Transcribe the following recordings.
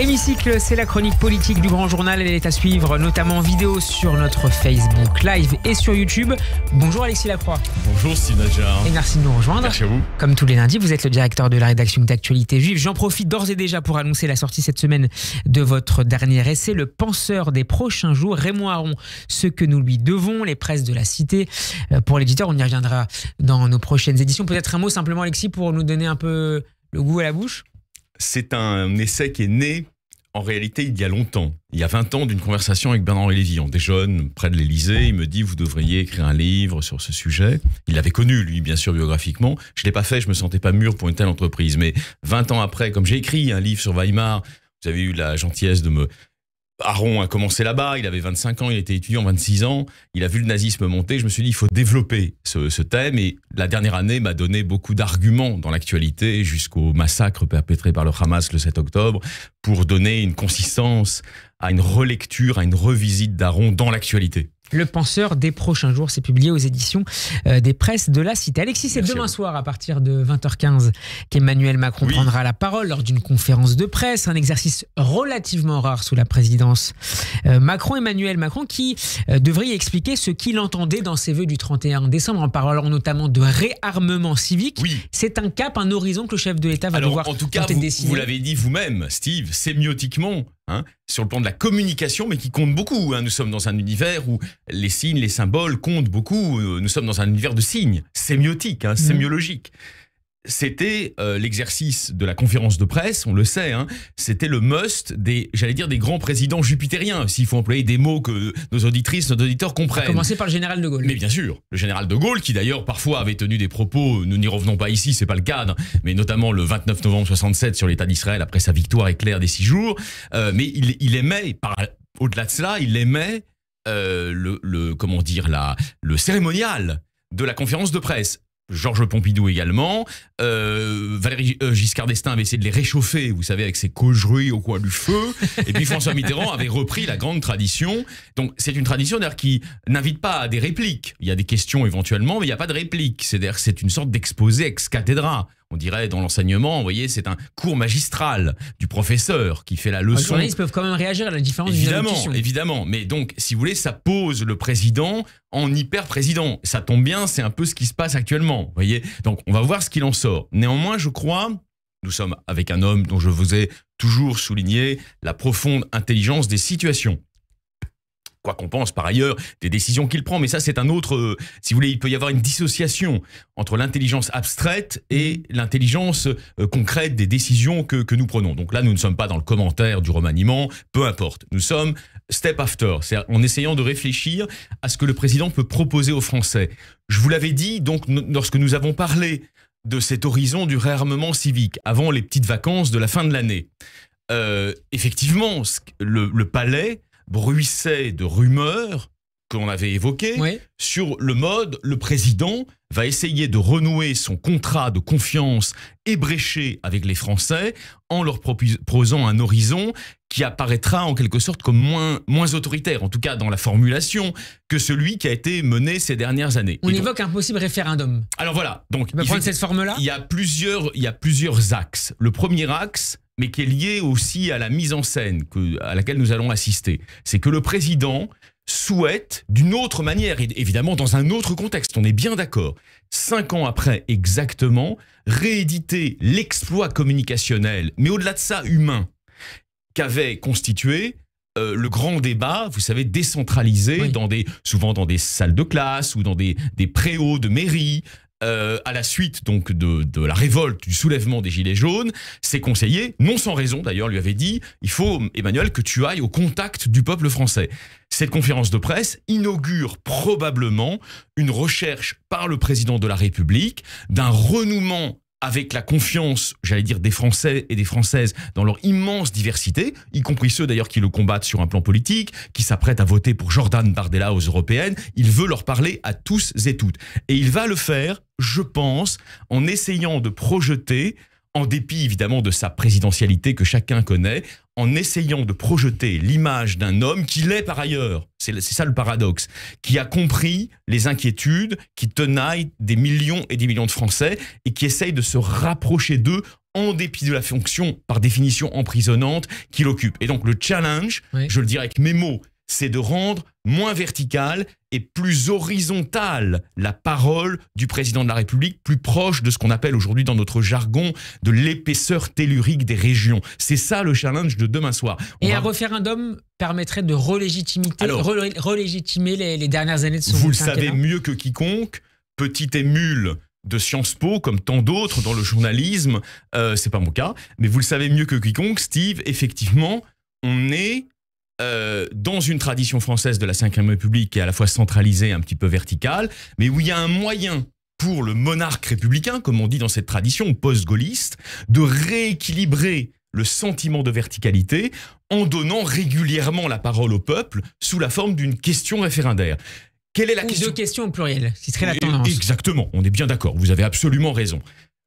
Hémicycle, c'est la chronique politique du grand journal. Elle est à suivre notamment en vidéo sur notre Facebook Live et sur YouTube. Bonjour Alexis Lacroix. Bonjour Sinaja. Et merci de nous rejoindre. Merci à vous. Comme tous les lundis, vous êtes le directeur de la rédaction d'actualité juive. J'en profite d'ores et déjà pour annoncer la sortie cette semaine de votre dernier essai, Le penseur des prochains jours, Raymond Aron, ce que nous lui devons, les presses de la cité. Euh, pour l'éditeur, on y reviendra dans nos prochaines éditions. Peut-être un mot simplement Alexis pour nous donner un peu le goût à la bouche c'est un essai qui est né en réalité, il y a longtemps, il y a 20 ans, d'une conversation avec Bernard Lévy. On déjeune près de l'Élysée. Il me dit Vous devriez écrire un livre sur ce sujet. Il l'avait connu, lui, bien sûr, biographiquement. Je ne l'ai pas fait, je ne me sentais pas mûr pour une telle entreprise. Mais 20 ans après, comme j'ai écrit un livre sur Weimar, vous avez eu la gentillesse de me Aaron a commencé là-bas, il avait 25 ans, il était étudiant, 26 ans, il a vu le nazisme monter, je me suis dit, il faut développer ce, ce thème, et la dernière année m'a donné beaucoup d'arguments dans l'actualité, jusqu'au massacre perpétré par le Hamas le 7 octobre, pour donner une consistance à une relecture, à une revisite d'Aaron dans l'actualité. Le penseur des prochains jours, c'est publié aux éditions euh, des presses de la Cité. Alexis, c'est demain soir à partir de 20h15 qu'Emmanuel Macron prendra la parole lors d'une conférence de presse, un exercice relativement rare sous la présidence euh, Macron. Emmanuel Macron qui euh, devrait y expliquer ce qu'il entendait dans ses voeux du 31 décembre en parlant notamment de réarmement civique. Oui. C'est un cap, un horizon que le chef de l'État va Alors, devoir en tout cas, vous l'avez dit vous-même, Steve, sémiotiquement, Hein, sur le plan de la communication, mais qui compte beaucoup. Hein. Nous sommes dans un univers où les signes, les symboles comptent beaucoup. Euh, nous sommes dans un univers de signes, sémiotique, hein, mmh. sémiologique c'était euh, l'exercice de la conférence de presse, on le sait, hein. c'était le must des, j'allais dire, des grands présidents jupitériens, s'il faut employer des mots que nos auditrices, nos auditeurs comprennent. Commencé par le général de Gaulle. Mais bien sûr, le général de Gaulle, qui d'ailleurs parfois avait tenu des propos, nous n'y revenons pas ici, c'est pas le cadre, mais notamment le 29 novembre 67 sur l'État d'Israël après sa victoire éclair des six jours, euh, mais il, aimait, au-delà de cela, il aimait euh, le, comment dire, le cérémonial de la conférence de presse. Georges Pompidou également. Euh, Valéry euh, Giscard d'Estaing avait essayé de les réchauffer, vous savez, avec ses caugeries au coin du feu. Et puis François Mitterrand avait repris la grande tradition. Donc c'est une tradition d'ailleurs qui n'invite pas à des répliques. Il y a des questions éventuellement, mais il n'y a pas de répliques. C'est-à-dire c'est une sorte d'exposé ex cathedra on dirait dans l'enseignement, vous voyez, c'est un cours magistral du professeur qui fait la leçon. Les journalistes peuvent quand même réagir à la différence Évidemment, évidemment. Mais donc, si vous voulez, ça pose le président en hyper-président. Ça tombe bien, c'est un peu ce qui se passe actuellement, vous voyez. Donc, on va voir ce qu'il en sort. Néanmoins, je crois, nous sommes avec un homme dont je vous ai toujours souligné la profonde intelligence des situations quoi qu'on pense par ailleurs des décisions qu'il prend. Mais ça, c'est un autre. Euh, si vous voulez, il peut y avoir une dissociation entre l'intelligence abstraite et l'intelligence euh, concrète des décisions que, nous prenons. Donc là, nous ne sommes pas dans le commentaire du remaniement, peu importe. Nous sommes step after, c'est en essayant de réfléchir à ce que le président peut proposer aux Français. Je vous l'avais dit, donc, lorsque nous avons parlé de cet horizon du réarmement civique avant les petites vacances de la fin de l'année. Euh, effectivement, le, palais bruissait de rumeurs qu'on avait évoquées sur le mode le président va essayer de renouer son contrat de confiance ébréché avec les Français en leur proposant un horizon qui apparaîtra en quelque sorte comme moins, moins autoritaire, en tout cas dans la formulation, que celui qui a été mené ces dernières années. On évoque un possible référendum. Alors voilà, donc... On cette forme-là il, y a plusieurs, il y a plusieurs axes. Le premier axe, mais qui est lié aussi à la mise en scène à laquelle nous allons assister. C'est que le président souhaite, d'une autre manière, évidemment dans un autre contexte, on est bien d'accord, cinq ans après exactement, rééditer l'exploit communicationnel, mais au-delà de ça, humain, qu'avait constitué euh, le grand débat, vous savez, décentralisé, dans des, souvent dans des salles de classe ou dans des, des préaux de mairie, euh, à la suite donc de, de, la révolte, du soulèvement des Gilets jaunes, ses conseillers, non sans raison d'ailleurs, lui avaient dit il faut, Emmanuel, que tu ailles au contact du peuple français. Cette conférence de presse inaugure probablement une recherche par le président de la République d'un renouement avec la confiance, j'allais dire, des Français et des Françaises dans leur immense diversité, y compris ceux d'ailleurs qui le combattent sur un plan politique, qui s'apprêtent à voter pour Jordan Bardella aux européennes, il veut leur parler à tous et toutes. Et il va le faire, je pense, en essayant de projeter en dépit évidemment de sa présidentialité que chacun connaît, en essayant de projeter l'image d'un homme qui l'est par ailleurs, c'est ça le paradoxe, qui a compris les inquiétudes qui tenaillent des millions et des millions de Français et qui essaye de se rapprocher d'eux en dépit de la fonction, par définition emprisonnante, qu'il occupe. Et donc le challenge, je le dirais avec mes mots, c'est de rendre moins verticale et plus horizontale la parole du président de la République, plus proche de ce qu'on appelle aujourd'hui dans notre jargon de l'épaisseur tellurique des régions. C'est ça le challenge de demain soir. et un référendum permettrait de relégitimer, relégitimer les, dernières années de son Vous le savez mieux que quiconque, petit émule de Sciences Po, comme tant d'autres dans le journalisme, euh, c'est pas mon cas, mais vous le savez mieux que quiconque, Steve, effectivement, on est euh, dans une tradition française de la Ve République qui est à la fois centralisée, un petit peu verticale, mais où il y a un moyen pour le monarque républicain, comme on dit dans cette tradition post-gaulliste, de rééquilibrer le sentiment de verticalité en donnant régulièrement la parole au peuple sous la forme d'une question référendaire. Quelle est la question Deux questions au pluriel, qui serait la tendance. Exactement, on est bien d'accord, vous avez absolument raison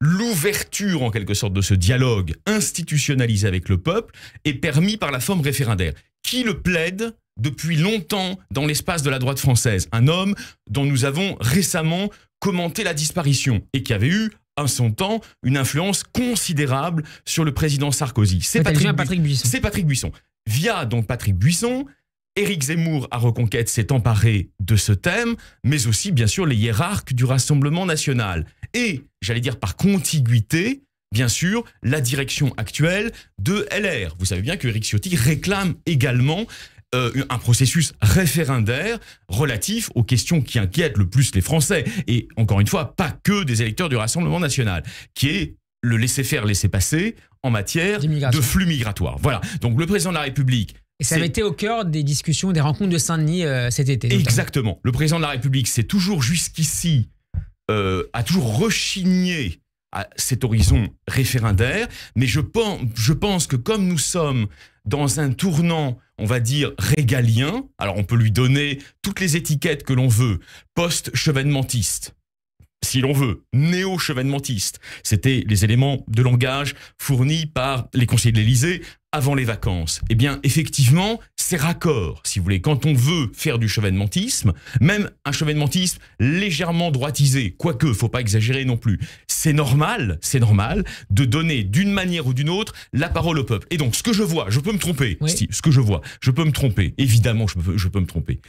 l'ouverture en quelque sorte de ce dialogue institutionnalisé avec le peuple est permis par la forme référendaire, qui le plaide depuis longtemps dans l'espace de la droite française, un homme dont nous avons récemment commenté la disparition et qui avait eu en son temps une influence considérable sur le président Sarkozy. C'est Patrick, Buisson. C'est Patrick Buisson. Via donc Patrick Buisson, Éric Zemmour à Reconquête s'est emparé de ce thème, mais aussi bien sûr les hiérarques du Rassemblement national. Et, j'allais dire par contiguïté, bien sûr, la direction actuelle de LR. Vous savez bien que Eric Ciotti réclame également euh, un processus référendaire relatif aux questions qui inquiètent le plus les Français, et encore une fois, pas que des électeurs du Rassemblement national, qui est le laisser-faire, laisser-passer en matière de flux migratoires. Voilà. Donc le président de la République et ça avait été au cœur des discussions, des rencontres de Saint-Denis euh, cet été. Exactement. Le président de la République c'est toujours jusqu'ici euh, a toujours rechigné à cet horizon référendaire, mais je pense, que comme nous sommes dans un tournant, on va dire, régalien, alors on peut lui donner toutes les étiquettes que l'on veut, post-chevènementiste, si l'on veut, néo-chevènementiste. C'était les éléments de langage fournis par les conseillers de l'Élysée avant les vacances. Eh bien, effectivement, c'est raccord, si vous voulez. Quand on veut faire du chevènementisme, même un chevènementisme légèrement droitisé, quoique, faut pas exagérer non plus, c'est normal, c'est normal de donner d'une manière ou d'une autre la parole au peuple. Et donc, ce que je vois, je peux me tromper, ce que je vois, je peux me tromper, évidemment, je peux me tromper.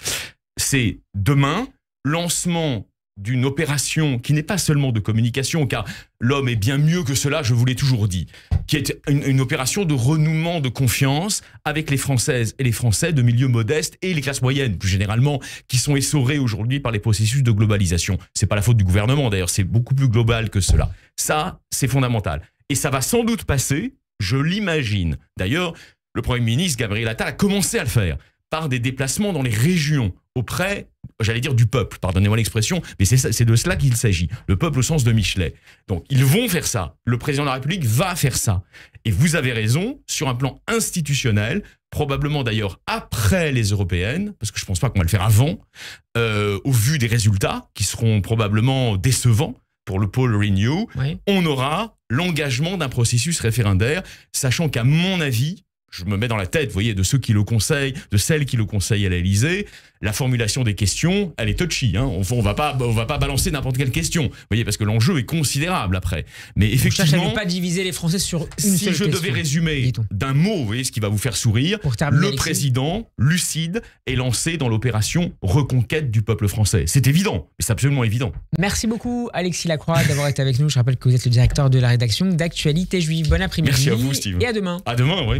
C'est demain, lancement d'une opération qui n'est pas seulement de communication, car l'homme est bien mieux que cela, je vous l'ai toujours dit, qui est une, opération de renouement de confiance avec les Françaises et les Français de milieux modestes et les classes moyennes, plus généralement, qui sont essorées aujourd'hui par les processus de globalisation. C'est pas la faute du gouvernement, d'ailleurs, c'est beaucoup plus global que cela. Ça, c'est fondamental. Et ça va sans doute passer, je l'imagine. D'ailleurs, le Premier ministre Gabriel Attal a commencé à le faire par des déplacements dans les régions auprès j'allais dire du peuple, pardonnez-moi l'expression, mais c'est de cela qu'il s'agit, le peuple au sens de Michelet. Donc ils vont faire ça, le président de la République va faire ça. Et vous avez raison, sur un plan institutionnel, probablement d'ailleurs après les européennes, parce que je ne pense pas qu'on va le faire avant, euh, au vu des résultats, qui seront probablement décevants pour le pôle Renew, on aura l'engagement d'un processus référendaire, sachant qu'à mon avis, je me mets dans la tête, vous voyez, de ceux qui le conseillent, de celles qui le conseillent à l'Élysée. la formulation des questions, elle est touchy. Hein. On, on va pas, on va pas balancer n'importe quelle question, vous voyez, parce que l'enjeu est considérable après. Mais effectivement, Donc, ça, pas diviser les Français sur une Si je devais résumer d'un mot, vous voyez, ce qui va vous faire sourire, le président lucide est lancé dans l'opération reconquête du peuple français. C'est évident, c'est absolument évident. Merci beaucoup Alexis Lacroix d'avoir été avec nous. Je rappelle que vous êtes le directeur de la rédaction d'actualité juive. Bon après-midi. Merci à vous Steve. Et à demain. À demain, oui.